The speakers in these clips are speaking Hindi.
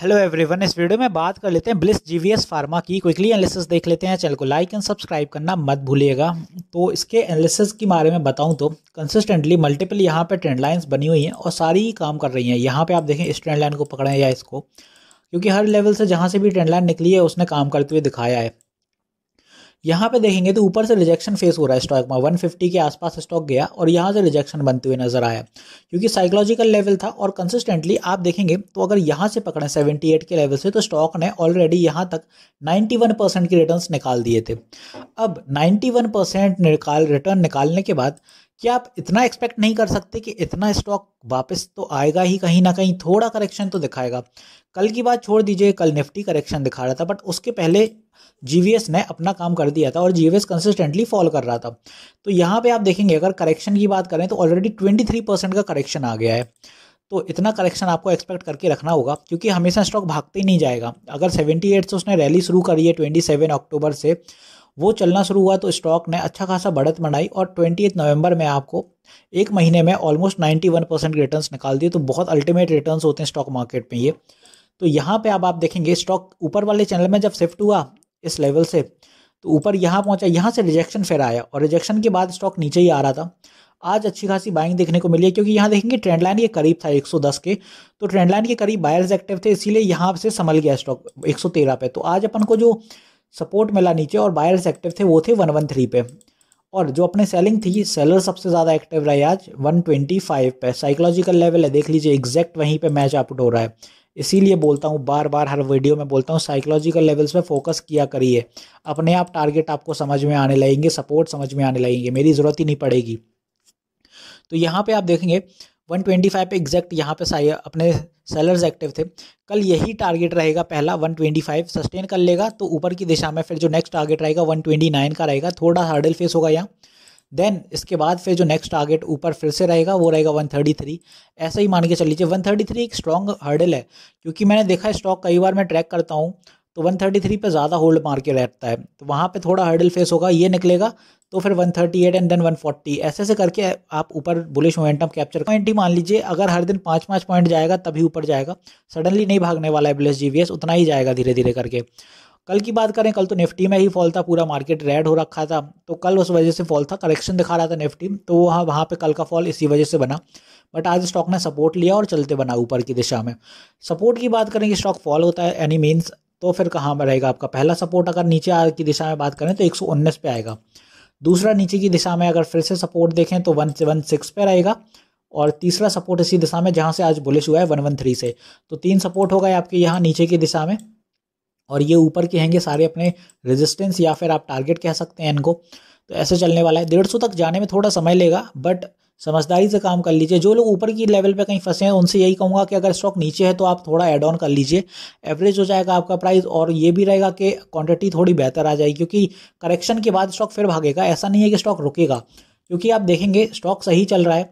हेलो एवरीवन इस वीडियो में बात कर लेते हैं ब्लिस जीवीएस फार्मा की क्विकली एनालिसिस देख लेते हैं चैनल को लाइक एंड सब्सक्राइब करना मत भूलिएगा तो इसके एनालिसिस के बारे में बताऊं तो कंसिस्टेंटली मल्टीपल यहां पे ट्रेंड लाइंस बनी हुई हैं और सारी ही काम कर रही हैं यहां पे आप देखें इस ट्रेंड लाइन को पकड़ें या इसको क्योंकि हर लेवल से जहाँ से भी ट्रेंड लाइन निकली है उसने काम करते हुए दिखाया है यहाँ पे देखेंगे तो ऊपर से रिजेक्शन फेस हो रहा है स्टॉक में 150 के आसपास स्टॉक गया और यहाँ से रिजेक्शन बनते हुए नजर आया क्योंकि साइकोलॉजिकल लेवल था और कंसिस्टेंटली आप देखेंगे तो अगर यहाँ से पकड़े 78 के लेवल से तो स्टॉक ने ऑलरेडी यहाँ तक 91 परसेंट के रिटर्न निकाल दिए थे अब 91 परसेंट निकाल रिटर्न निकालने के बाद कि आप इतना एक्सपेक्ट नहीं कर सकते कि इतना स्टॉक वापस तो आएगा ही कहीं ना कहीं थोड़ा करेक्शन तो दिखाएगा कल की बात छोड़ दीजिए कल निफ्टी करेक्शन दिखा रहा था बट उसके पहले जीवीएस ने अपना काम कर दिया था और जीवीएस कंसिस्टेंटली फॉल कर रहा था तो यहाँ पे आप देखेंगे अगर करेक्शन की बात करें तो ऑलरेडी ट्वेंटी थ्री परसेंट का करेक्शन आ गया है तो इतना करेक्शन आपको एक्सपेक्ट करके रखना होगा क्योंकि हमेशा स्टॉक भागते ही नहीं जाएगा अगर सेवेंटी एट से उसने रैली शुरू करी है ट्वेंटी सेवन अक्टूबर से वो चलना शुरू हुआ तो स्टॉक ने अच्छा खासा बढ़त बनाई और ट्वेंटी नवंबर में आपको एक महीने में ऑलमोस्ट 91 परसेंट रिटर्न निकाल दिए तो बहुत अल्टीमेट रिटर्न होते हैं स्टॉक मार्केट में ये तो यहाँ पे अब आप देखेंगे स्टॉक ऊपर वाले चैनल में जब शिफ्ट हुआ इस लेवल से तो ऊपर यहाँ पहुँचा यहाँ से रिजेक्शन फिर आया और रिजेक्शन के बाद स्टॉक नीचे ही आ रहा था आज अच्छी खासी बाइंग देखने को मिली है क्योंकि यहाँ देखेंगे ट्रेंड लाइन तो के करीब था 110 के तो ट्रेंड लाइन के करीब बायर्स एक्टिव थे इसीलिए यहाँ से संभल गया स्टॉक 113 पे तो आज अपन को जो सपोर्ट मिला नीचे और बायर्स एक्टिव थे वो थे वन वन थ्री पे और जो अपने सेलिंग थी सेलर सबसे ज़्यादा एक्टिव रहे आज वन ट्वेंटी फाइव पे साइकोलॉजिकल लेवल है देख लीजिए एग्जैक्ट वहीं पे मैच आउट हो रहा है इसीलिए बोलता हूँ बार बार हर वीडियो में बोलता हूँ साइकोलॉजिकल लेवल्स पे फोकस किया करिए अपने आप टारगेट आपको समझ में आने लगेंगे सपोर्ट समझ में आने लगेंगे मेरी ज़रूरत ही नहीं पड़ेगी तो यहाँ पर आप देखेंगे 125 पे एग्जैक्ट यहाँ पे अपने सेलर्स एक्टिव थे कल यही टारगेट रहेगा पहला 125 सस्टेन कर लेगा तो ऊपर की दिशा में फिर जो नेक्स्ट टारगेट रहेगा 129 का रहेगा थोड़ा हार्डल फेस होगा यहाँ देन इसके बाद फिर जो नेक्स्ट टारगेट ऊपर फिर से रहेगा वो रहेगा 133 ऐसा ही मान के चल लीजिए 133 एक स्ट्रॉन्ग हर्डल है क्योंकि मैंने देखा स्टॉक कई बार मैं ट्रैक करता हूँ तो 133 पे ज़्यादा होल्ड मार के रहता है तो वहाँ पे थोड़ा हर्डल फेस होगा ये निकलेगा तो फिर 138 एंड देन फोर्टी ऐसे ऐसे करके आप ऊपर बुलिश मोमेंटम कैप्चर पॉइंट ही मान लीजिए अगर हर दिन पाँच पाँच पॉइंट जाएगा तभी ऊपर जाएगा सडनली नहीं भागने वाला है बुलिश जी उतना ही जाएगा धीरे धीरे करके कल की बात करें कल तो निफ्टी में ही फॉल था पूरा मार्केट रेड हो रखा था तो कल उस वजह से फॉल था करेक्शन दिखा रहा था निफ्टी तो वहाँ वहाँ पर कल का फॉल इसी वजह से बना बट आज स्टॉक ने सपोर्ट लिया और चलते बना ऊपर की दिशा में सपोर्ट की बात करें कि स्टॉक फॉल होता है एनी मीन्स तो फिर कहाँ पर रहेगा आपका पहला सपोर्ट अगर नीचे की दिशा में बात करें तो एक पे आएगा दूसरा नीचे की दिशा में अगर फिर से सपोर्ट देखें तो वन सेवन सिक्स पे रहेगा और तीसरा सपोर्ट इसी दिशा में जहाँ से आज बुलिश हुआ है वन वन थ्री से तो तीन सपोर्ट हो गए आपके यहाँ नीचे की दिशा में और ये ऊपर के हैंगे सारे अपने रेजिस्टेंस या फिर आप टारगेट कह सकते हैं इनको तो ऐसे चलने वाला है डेढ़ सौ तक जाने में थोड़ा समय लेगा बट समझदारी से काम कर लीजिए जो लोग ऊपर की लेवल पे कहीं फंसे हैं उनसे यही कहूँगा कि अगर स्टॉक नीचे है तो आप थोड़ा एड ऑन कर लीजिए एवरेज हो जाएगा आपका प्राइस और ये भी रहेगा कि क्वांटिटी थोड़ी बेहतर आ जाएगी क्योंकि करेक्शन के बाद स्टॉक फिर भागेगा ऐसा नहीं है कि स्टॉक रुकेगा क्योंकि आप देखेंगे स्टॉक सही चल रहा है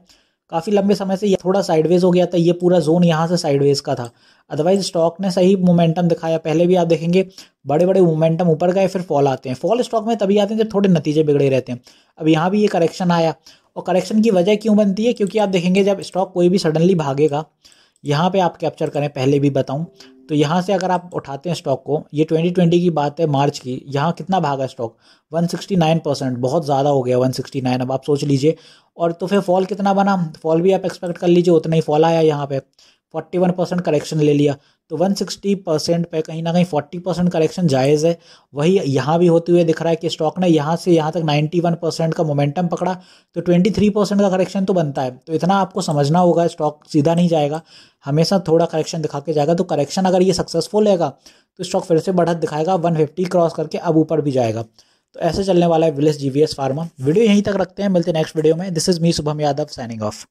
काफ़ी लंबे समय से ये थोड़ा साइडवेज हो गया था ये पूरा जोन यहाँ से साइडवेज का था अदरवाइज स्टॉक ने सही मोमेंटम दिखाया पहले भी आप देखेंगे बड़े बड़े मोमेंटम ऊपर गए फिर फॉल आते हैं फॉल स्टॉक में तभी आते हैं जब थोड़े नतीजे बिगड़े रहते हैं अब यहाँ भी ये करेक्शन आया और करेक्शन की वजह क्यों बनती है क्योंकि आप देखेंगे जब स्टॉक कोई भी सडनली भागेगा यहाँ पे आप कैप्चर करें पहले भी बताऊँ तो यहाँ से अगर आप उठाते हैं स्टॉक को ये 2020 की बात है मार्च की यहाँ कितना भागा स्टॉक 169 परसेंट बहुत ज़्यादा हो गया 169 अब आप सोच लीजिए और तो फिर फॉल कितना बना फॉल भी आप एक्सपेक्ट कर लीजिए उतना ही फॉल आया यहाँ पे फोर्टी वन परसेंट करेक्शन ले लिया तो वन सिक्सटी परसेंट पर कहीं ना कहीं फोर्टी परसेंट करेक्शन जायज़ है वही यहाँ भी होते हुए दिख रहा है कि स्टॉक ने यहाँ से यहाँ तक नाइन्टी वन परसेंट का मोमेंटम पकड़ा तो ट्वेंटी थ्री परसेंट का करेक्शन तो बनता है तो इतना आपको समझना होगा स्टॉक सीधा नहीं जाएगा हमेशा थोड़ा करेक्शन दिखा के जाएगा तो करेक्शन अगर ये सक्सेसफुल रहेगा तो स्टॉक फिर से बढ़त दिखाएगा वन फिफ्टी क्रॉस करके अब ऊपर भी जाएगा तो ऐसे चलने वाला है विलेज G V S pharma video यहीं तक रखते हैं मिलते नेक्स्ट वीडियो में this is me Shubham Yadav signing of